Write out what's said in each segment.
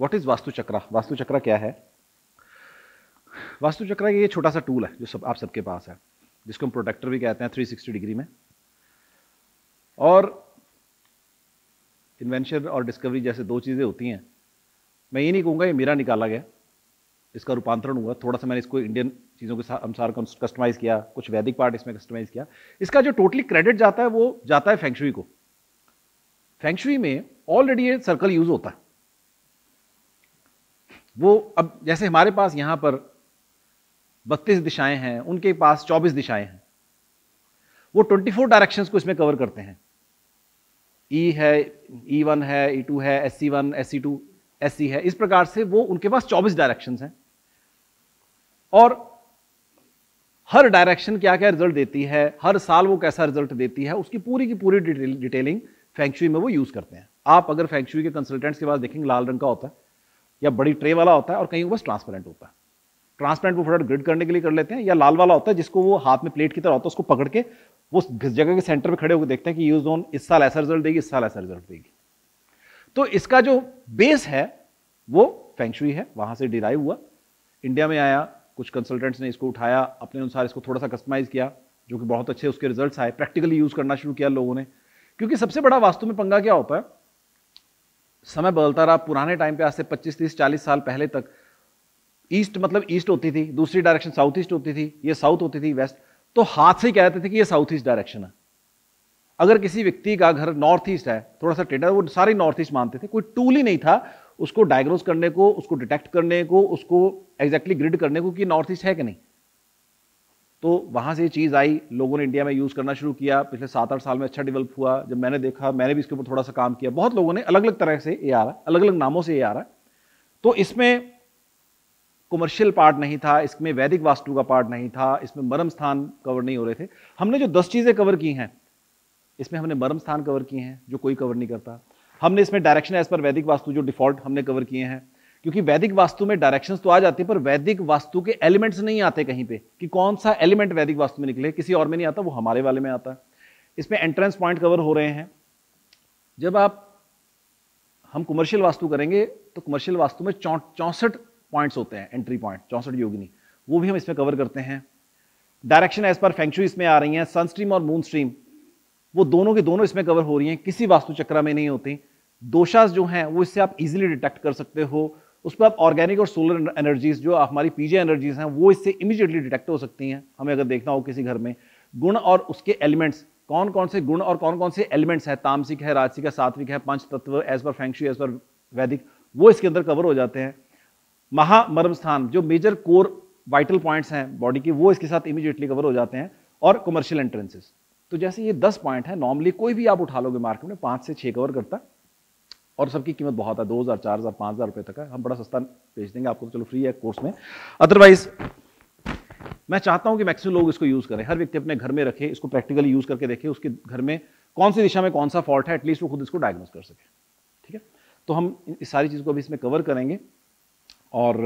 what is vastu चक्र वास्तु चक्र क्या है वास्तु चक्र ये छोटा सा टूल है जो सब आप सबके पास है जिसको हम प्रोटेक्टर भी कहते हैं 360 डिग्री में और इन्वेंशन और डिस्कवरी जैसे दो चीज़ें होती हैं मैं ये नहीं कहूँगा ये मेरा निकाला गया इसका रूपांतरण हुआ थोड़ा सा मैंने इसको इंडियन चीज़ों के अनुसार कस्टमाइज़ किया कुछ वैदिक पार्ट इसमें कस्टमाइज़ किया इसका जो टोटली क्रेडिट जाता है वो जाता है फेंक्शुई को फेंक्शुई में ऑलरेडी ये सर्कल यूज़ होता है वो अब जैसे हमारे पास यहां पर बत्तीस दिशाएं हैं उनके पास चौबीस दिशाएं हैं वो ट्वेंटी फोर डायरेक्शन को इसमें कवर करते हैं ई e है ई e वन है ई e टू है S C one S C two S C है इस प्रकार से वो उनके पास चौबीस डायरेक्शन हैं और हर डायरेक्शन क्या क्या रिजल्ट देती है हर साल वो कैसा रिजल्ट देती है उसकी पूरी की पूरी डिटेलिंग फेंक्शुई में वो यूज करते हैं आप अगर फेंक्शुई के कंसल्टेंट्स के पास देखेंगे लाल रंग का होता है या बड़ी ट्रे वाला होता है और कहीं बस ट्रांसपेरेंट होता है ट्रांसपेरेंट वो फटाफट ग्रिड करने के लिए कर लेते हैं या लाल वाला होता है जिसको वो हाथ में प्लेट की तरह होता है उसको पकड़ के वो जगह के सेंटर पर खड़े होकर देखते हैं कि ये जोन इस साल ऐसा रिजल्ट देगी इस साल ऐसा रिजल्ट देगी तो इसका जो बेस है वो फेंगशुई है वहां से डिराइव हुआ इंडिया में आया कुछ कंसल्टेंट्स ने इसको उठाया अपने अनुसार इसको थोड़ा सा कस्टमाइज किया जो कि बहुत अच्छे उसके रिजल्ट्स आए प्रैक्टिकली यूज़ करना शुरू किया लोगों ने क्योंकि सबसे बड़ा वास्तु में पंगा क्या होता है समय बदलता रहा पुराने टाइम पे आज से 25 30 40 साल पहले तक ईस्ट मतलब ईस्ट होती थी दूसरी डायरेक्शन साउथ ईस्ट होती थी ये साउथ होती थी वेस्ट तो हाथ से ही कहते थे कि ये साउथ ईस्ट डायरेक्शन है अगर किसी व्यक्ति का घर नॉर्थ ईस्ट है थोड़ा सा टेटर वो सारे नॉर्थ ईस्ट मानते थे कोई टूल ही नहीं था उसको डायग्नोज करने को उसको डिटेक्ट करने को उसको एग्जैक्टली exactly ग्रिड करने को कि नॉर्थ ईस्ट है कि नहीं तो वहाँ से ये चीज़ आई लोगों ने इंडिया में यूज़ करना शुरू किया पिछले सात आठ साल में अच्छा डेवलप हुआ जब मैंने देखा मैंने भी इसके ऊपर थोड़ा सा काम किया बहुत लोगों ने अलग अलग तरह से ये आ रहा है अलग अलग नामों से ये आ रहा तो इसमें कमर्शियल पार्ट नहीं था इसमें वैदिक वास्तु का पार्ट नहीं था इसमें मरम स्थान कवर नहीं हो रहे थे हमने जो दस चीज़ें कवर की हैं इसमें हमने मरम स्थान कवर किए हैं जो कोई कवर नहीं करता हमने इसमें डायरेक्शन एज पर वैदिक वास्तु जो डिफॉल्ट हमने कवर किए हैं क्योंकि वैदिक वास्तु में डायरेक्शंस तो आ जाती है पर वैदिक वास्तु के एलिमेंट्स नहीं आते कहीं पे कि कौन सा एलिमेंट वैदिक वास्तु में निकले किसी और में नहीं आता वो हमारे वाले में आता है इसमें एंट्रेंस पॉइंट कवर हो रहे हैं जब आप हम कमर्शियल वास्तु करेंगे तो कमर्शियल वास्तु में चौंसठ पॉइंट्स होते हैं एंट्री पॉइंट चौंसठ योगिनी वो भी हम इसमें कवर करते हैं डायरेक्शन एज पर फैंक्चुरी इसमें आ रही हैं सनस्ट्रीम और मून स्ट्रीम वो दोनों के दोनों इसमें कवर हो रही हैं किसी वास्तु चक्र में नहीं होती दोषास जो हैं वो इससे आप इजीली डिटेक्ट कर सकते हो उसमें आप ऑर्गेनिक और सोलर एनर्जीज जो हमारी पीजे एनर्जीज हैं वो इससे इमीजिएटली डिटेक्ट हो सकती हैं हमें अगर देखना हो किसी घर में गुण और उसके एलिमेंट्स कौन कौन से गुण और कौन कौन से एलिमेंट्स हैं तामसिक है राजसिक है सात्विक है पंच तत्व एज पर फैंक्शी एज पर वैदिक वो इसके अंदर कवर हो जाते हैं महामर्म स्थान जो मेजर कोर वाइटल पॉइंट्स हैं बॉडी के वो इसके साथ इमीजिएटली कवर हो जाते हैं और कमर्शियल एंट्रेंसेस तो जैसे ये दस पॉइंट है नॉर्मली कोई भी आप उठा लोगे मार्केट में पाँच से छः कवर करता है और सबकी कीमत बहुत है दो हज़ार चार हज़ार पाँच हज़ार रुपये तक है हम बड़ा सस्ता भेज देंगे आपको तो चलो फ्री है कोर्स में अदरवाइज मैं चाहता हूँ कि मैक्सिमम लोग इसको यूज़ करें हर व्यक्ति अपने घर में रखे इसको प्रैक्टिकली यूज़ करके देखे उसके घर में कौन सी दिशा में कौन सा फॉल्ट है एटलीस्ट वो खुद इसको डायग्नोज कर सके ठीक है तो हम इस सारी चीज़ को अभी इसमें कवर करेंगे और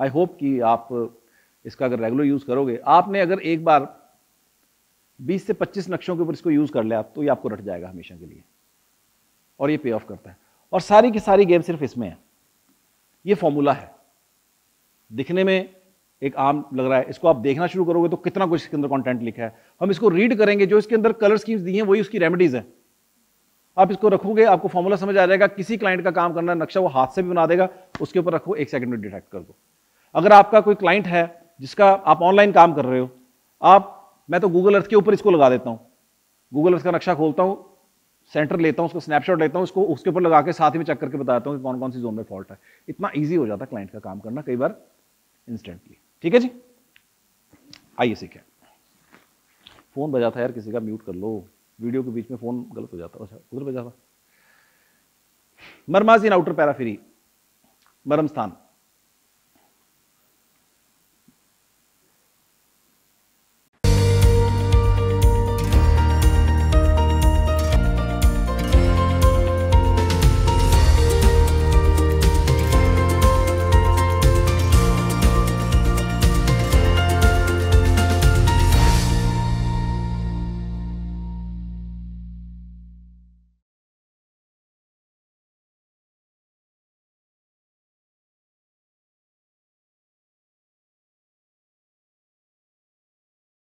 आई होप कि आप इसका अगर रेगुलर यूज़ करोगे आपने अगर एक बार बीस से पच्चीस नक्शों के ऊपर इसको यूज़ कर ले आप तो ये आपको रट जाएगा हमेशा के लिए और ये पे ऑफ करता है और सारी की सारी गेम सिर्फ इसमें है ये फॉर्मूला है दिखने में एक आम लग रहा है इसको आप देखना शुरू करोगे तो कितना कुछ इसके अंदर कंटेंट लिखा है हम इसको रीड करेंगे जो इसके अंदर कलर स्कीम्स दी हैं वही उसकी रेमेडीज़ हैं आप इसको रखोगे आपको फॉर्मूला समझ आ जाएगा किसी क्लाइंट का काम करना नक्शा वो हाथ से भी बना देगा उसके ऊपर रखो एक सेकंड में डिटेक्ट कर दो अगर आपका कोई क्लाइंट है जिसका आप ऑनलाइन काम कर रहे हो आप मैं तो गूगल अर्थ के ऊपर इसको लगा देता हूँ गूगल अर्थ का नक्शा खोलता हूँ सेंटर लेता हूँ उसको स्नैपशॉट लेता हूँ उसको उसके ऊपर लगा के साथ में चेक करके बताता हूँ कि कौन कौन सी जोन में फॉल्ट है इतना ईजी हो जाता है क्लाइंट का काम करना कई बार इंस्टेंटली ठीक है जी आइए सीखे फोन बजा था यार किसी का म्यूट कर लो वीडियो के बीच में फोन गलत हो जाता अच्छा उधर बजा था मरमाज इन आउटर पैराफिरी मरम स्थान